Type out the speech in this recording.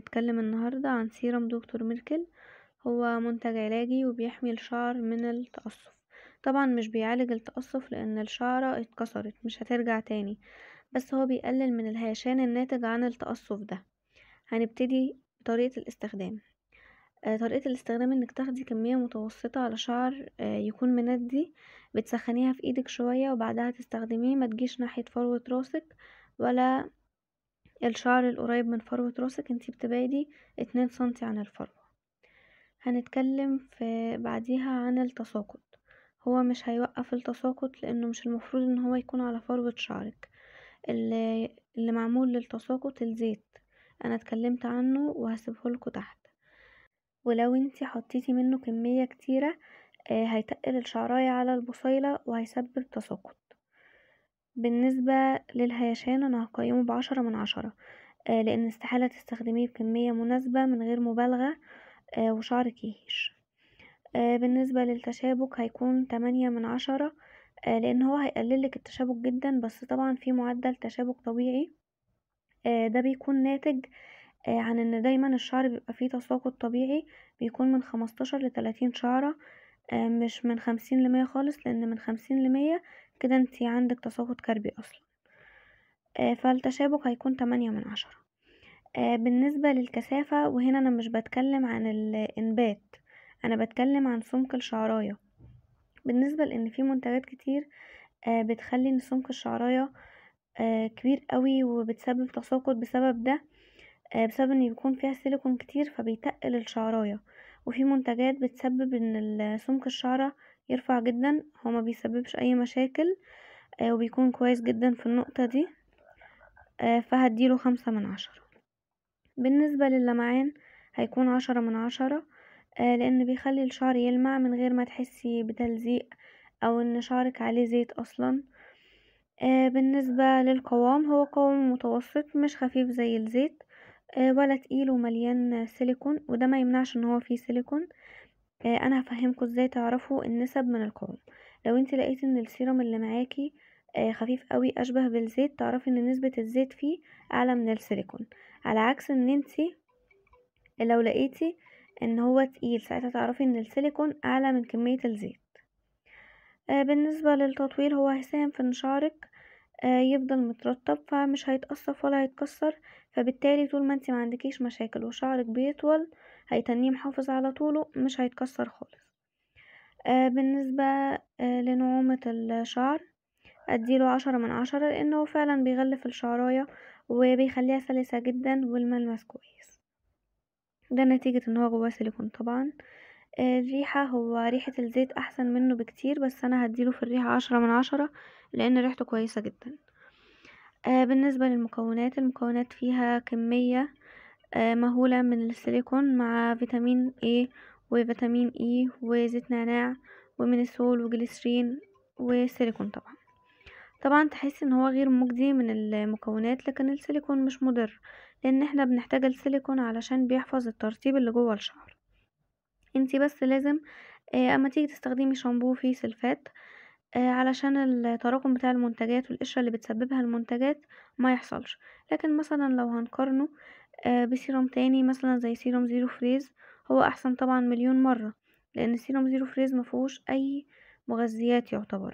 هنتكلم النهاردة عن سيرم دكتور ميركل هو منتج علاجي وبيحمي الشعر من التقصف طبعا مش بيعالج التقصف لان الشعرة اتكسرت مش هترجع تاني بس هو بيقلل من الهيشان الناتج عن التقصف ده هنبتدي طريقة الاستخدام آه، طريقة الاستخدام انك تاخدي كمية متوسطة على شعر آه، يكون مندي بتسخنيها في ايدك شوية وبعدها تستخدميه ما تجيش ناحية فروة راسك ولا الشعر القريب من فروة راسك انتي بتبعدي اتنين سنتي عن الفروة هنتكلم في بعديها عن التساقط هو مش هيوقف التساقط لانه مش المفروض ان هو يكون على فروة شعرك اللي, اللي معمول للتساقط الزيت انا اتكلمت عنه وهسيبهولكوا تحت ولو انتي حطيتي منه كمية كتيرة آه، هيتقل الشعراية على البصيلة وهيسبب تساقط بالنسبة للهيشان أنا هقيمه بعشرة من عشرة آه لأن استحالة تستخدميه بكمية مناسبة من غير مبالغة آه وشعرك يهيش آه بالنسبة للتشابك هيكون تمانية من عشرة آه لأن هو هيقللك التشابك جدا بس طبعا في معدل تشابك طبيعي آه ده بيكون ناتج آه عن ان دايما الشعر بيبقى فيه تساقط طبيعي بيكون من خمستاشر لتلاتين شعرة آه مش من خمسين لمية خالص لأن من خمسين لمية كده انت عندك تساقط كربي اصلا آه، فالتشابك هيكون تمانية من عشرة آه، بالنسبة للكثافة وهنا انا مش بتكلم عن الانبات انا بتكلم عن سمك الشعراية بالنسبة لان في منتجات كتير آه، بتخلي سمك الشعراية كبير قوي وبتسبب تساقط بسبب ده بسبب ان بيكون فيها سيليكون كتير فبيتقل الشعراية وفي منتجات بتسبب ان سمك الشعرة يرفع جدا هو ما بيسببش اي مشاكل آه وبيكون كويس جدا في النقطة دي آه فهديله خمسة من عشرة بالنسبة للمعان هيكون عشرة من عشرة آه لان بيخلي الشعر يلمع من غير ما تحسي بتلزيق او ان شعرك عليه زيت اصلا آه بالنسبة للقوام هو قوام متوسط مش خفيف زي الزيت آه ولا تقيل ومليان سيليكون وده ما يمنعش ان هو فيه سيليكون آه، انا هفهمكم ازاي تعرفوا النسب من القوام لو انت لقيت ان السيروم اللي معاكي آه، خفيف قوي اشبه بالزيت تعرفي ان نسبة الزيت فيه اعلى من السيليكون على عكس ان انت لو لقيتي ان هو تقيل ساعتها تعرفي ان السيليكون اعلى من كمية الزيت آه، بالنسبة للتطويل هو هيساهم في ان شعرك آه، يفضل مترطب فمش هيتقصف ولا هيتكسر فبالتالي طول ما انت ما عندكيش مشاكل وشعرك بيطول هيتنيه محافظ على طوله مش هيتكسر خالص آه، بالنسبة آه، لنعومة الشعر اديله عشرة من عشرة لانه فعلا بيغلف الشعراية وبيخليها سلسة جدا والملمس كويس ده نتيجة ان هو جواه سيليكون طبعا الريحة هو ريحة الزيت احسن منه بكتير بس انا هديله في الريحة عشرة من عشرة لان ريحته كويسة جدا آه، بالنسبة للمكونات المكونات فيها كمية آه، مهولة من السيليكون مع فيتامين A وفيتامين E وزيت نعناع ومينيسول وجليسرين وسيليكون طبعا طبعا تحس ان هو غير مجدي من المكونات لكن السيليكون مش مضر لان احنا بنحتاج السيليكون علشان بيحفظ الترطيب اللي جوه الشعر انتي بس لازم آه، اما تيجي تستخدمي شامبو فيه سلفات آه، علشان التراكم بتاع المنتجات والقشرة اللي بتسببها المنتجات ما يحصلش لكن مثلا لو هنقارنه آه، بسيروم تاني مثلا زي سيروم زيرو فريز هو احسن طبعا مليون مرة لان سيروم زيرو فريز مفهوش اي مغذيات يعتبر